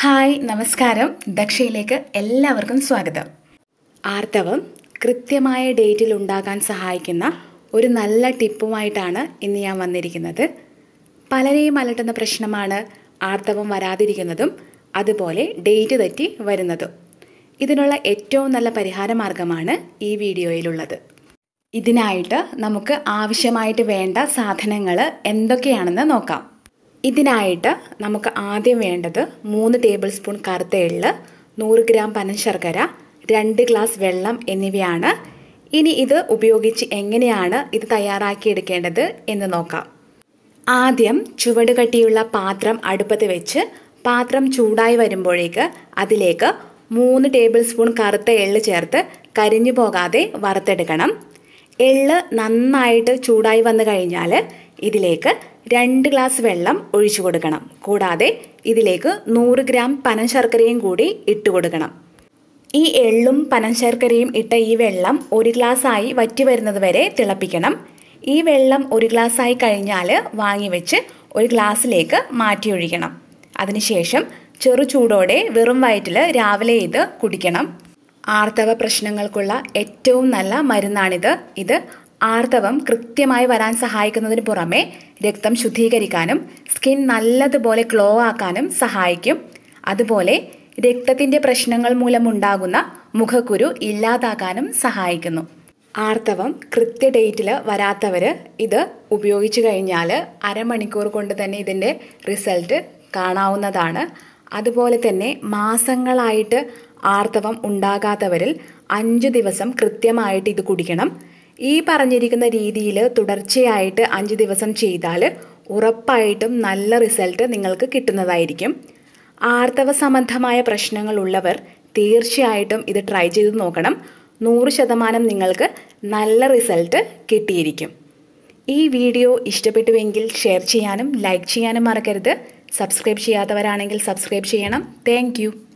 hi നമസ്കാരം ദക്ഷയിലേക്ക് എല്ലാവർക്കും സ്വാഗതം ആർത്തവം കൃത്യമായ ഡേറ്റിൽ ഉണ്ടാകാൻ സഹായിക്കുന്ന ഒരു നല്ല ടിപ്പുമായിട്ടാണ് ഇന്ന് ഞാൻ വന്നിരിക്കുന്നത് പലരെയും അലട്ടുന്ന പ്രശ്നമാണ് ആർത്തവം വരാതിരിക്കുന്നതും അതുപോലെ ഡേറ്റ് തെറ്റി വരുന്നതും ഇതിനുള്ള ഏറ്റവും നല്ല പരിഹാര മാർഗമാണ് ഈ വീഡിയോയിലുള്ളത് ഇതിനായിട്ട് നമുക്ക് ആവശ്യമായിട്ട് വേണ്ട സാധനങ്ങൾ എന്തൊക്കെയാണെന്ന് നോക്കാം ഇതിനായിട്ട് നമുക്ക് ആദ്യം വേണ്ടത് മൂന്ന് ടേബിൾ സ്പൂൺ കറുത്ത എള്ള് നൂറ് ഗ്രാം പനശർക്കര രണ്ട് ഗ്ലാസ് വെള്ളം എന്നിവയാണ് ഇനി ഇത് ഉപയോഗിച്ച് എങ്ങനെയാണ് ഇത് തയ്യാറാക്കിയെടുക്കേണ്ടത് എന്ന് നോക്കാം ആദ്യം ചുവട് കട്ടിയുള്ള പാത്രം അടുപ്പത്ത് വെച്ച് പാത്രം ചൂടായി വരുമ്പോഴേക്ക് അതിലേക്ക് മൂന്ന് ടേബിൾ സ്പൂൺ കറുത്ത എള്ള് ചേർത്ത് കരിഞ്ഞു പോകാതെ വറുത്തെടുക്കണം എള്ള് നന്നായിട്ട് ചൂടായി വന്നു കഴിഞ്ഞാൽ ഇതിലേക്ക് രണ്ട് ഗ്ലാസ് വെള്ളം ഒഴിച്ചു കൊടുക്കണം കൂടാതെ ഇതിലേക്ക് നൂറ് ഗ്രാം പനശർക്കരയും കൂടി ഇട്ട് കൊടുക്കണം ഈ എള്ളും പനശർക്കരയും ഇട്ട ഈ വെള്ളം ഒരു ഗ്ലാസ്സായി വറ്റി വരുന്നത് വരെ തിളപ്പിക്കണം ഈ വെള്ളം ഒരു ഗ്ലാസ്സായി കഴിഞ്ഞാൽ വാങ്ങി വെച്ച് ഒരു ഗ്ലാസ്സിലേക്ക് മാറ്റി ഒഴിക്കണം അതിനുശേഷം ചെറു ചൂടോടെ വെറും വയറ്റിൽ രാവിലെ ഇത് കുടിക്കണം ആർത്തവ പ്രശ്നങ്ങൾക്കുള്ള ഏറ്റവും നല്ല മരുന്നാണിത് ഇത് ആർത്തവം കൃത്യമായി വരാൻ സഹായിക്കുന്നതിന് പുറമെ രക്തം ശുദ്ധീകരിക്കാനും സ്കിൻ നല്ലതുപോലെ ഗ്ലോ ആക്കാനും സഹായിക്കും അതുപോലെ രക്തത്തിൻ്റെ പ്രശ്നങ്ങൾ മൂലമുണ്ടാകുന്ന മുഖക്കുരു ഇല്ലാതാക്കാനും സഹായിക്കുന്നു ആർത്തവം കൃത്യ ഡേറ്റിൽ വരാത്തവർ ഇത് ഉപയോഗിച്ചു കഴിഞ്ഞാൽ അരമണിക്കൂർ കൊണ്ട് തന്നെ ഇതിൻ്റെ റിസൾട്ട് കാണാവുന്നതാണ് അതുപോലെ തന്നെ മാസങ്ങളായിട്ട് ആർത്തവം ഉണ്ടാകാത്തവരിൽ അഞ്ച് ദിവസം കൃത്യമായിട്ട് ഇത് കുടിക്കണം ഈ പറഞ്ഞിരിക്കുന്ന രീതിയിൽ തുടർച്ചയായിട്ട് അഞ്ച് ദിവസം ചെയ്താൽ ഉറപ്പായിട്ടും നല്ല റിസൾട്ട് നിങ്ങൾക്ക് കിട്ടുന്നതായിരിക്കും ആർത്തവ സംബന്ധമായ പ്രശ്നങ്ങളുള്ളവർ തീർച്ചയായിട്ടും ഇത് ട്രൈ ചെയ്ത് നോക്കണം നൂറ് ശതമാനം നിങ്ങൾക്ക് നല്ല റിസൾട്ട് കിട്ടിയിരിക്കും ഈ വീഡിയോ ഇഷ്ടപ്പെട്ടുവെങ്കിൽ ഷെയർ ചെയ്യാനും ലൈക്ക് ചെയ്യാനും മറക്കരുത് സബ്സ്ക്രൈബ് ചെയ്യാത്തവരാണെങ്കിൽ സബ്സ്ക്രൈബ് ചെയ്യണം താങ്ക്